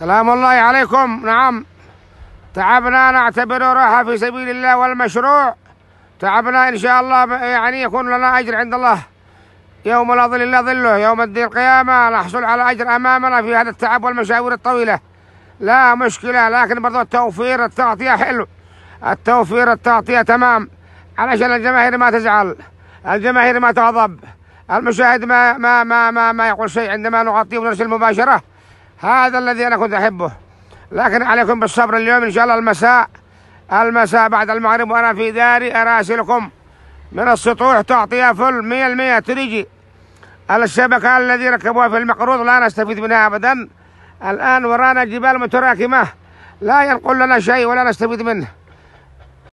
سلام الله عليكم نعم تعبنا نعتبره راحة في سبيل الله والمشروع تعبنا إن شاء الله يعني يكون لنا أجر عند الله يوم لا ظل إلا ظله يوم الدين القيامة نحصل على أجر أمامنا في هذا التعب والمشاوير الطويلة لا مشكلة لكن برضو التوفير التغطية حلو التوفير التغطية تمام علشان الجماهير ما تزعل الجماهير ما تغضب المشاهد ما ما ما ما, ما يقول شيء عندما نغطيه ونرسل مباشره هذا الذي أنا كنت أحبه لكن عليكم بالصبر اليوم إن شاء الله المساء المساء بعد المغرب وأنا في داري أراسلكم من السطوح تعطيها فل 100% تريجي الشبكة الذي ركبوها في المقروض لا نستفيد منها أبدا الآن ورانا جبال متراكمة لا ينقل لنا شيء ولا نستفيد منه